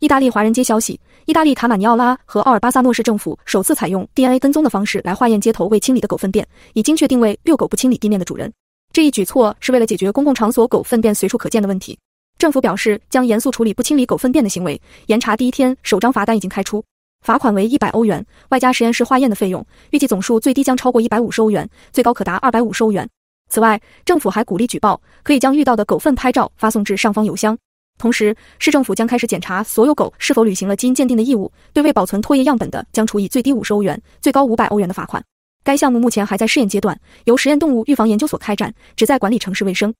意大利华人街消息：意大利卡马尼奥拉和奥尔巴萨诺市政府首次采用 DNA 跟踪的方式来化验街头未清理的狗粪便，以精确定位遛狗不清理地面的主人。这一举措是为了解决公共场所狗粪便随处可见的问题。政府表示将严肃处理不清理狗粪便的行为，严查第一天，首张罚单已经开出，罚款为一百欧元，外加实验室化验的费用，预计总数最低将超过一百五十欧元，最高可达二百五十欧元。此外，政府还鼓励举报，可以将遇到的狗粪拍照发送至上方邮箱。同时，市政府将开始检查所有狗是否履行了基因鉴定的义务，对未保存唾液样本的，将处以最低五十欧元、最高五百欧元的罚款。该项目目前还在试验阶段，由实验动物预防研究所开展，旨在管理城市卫生。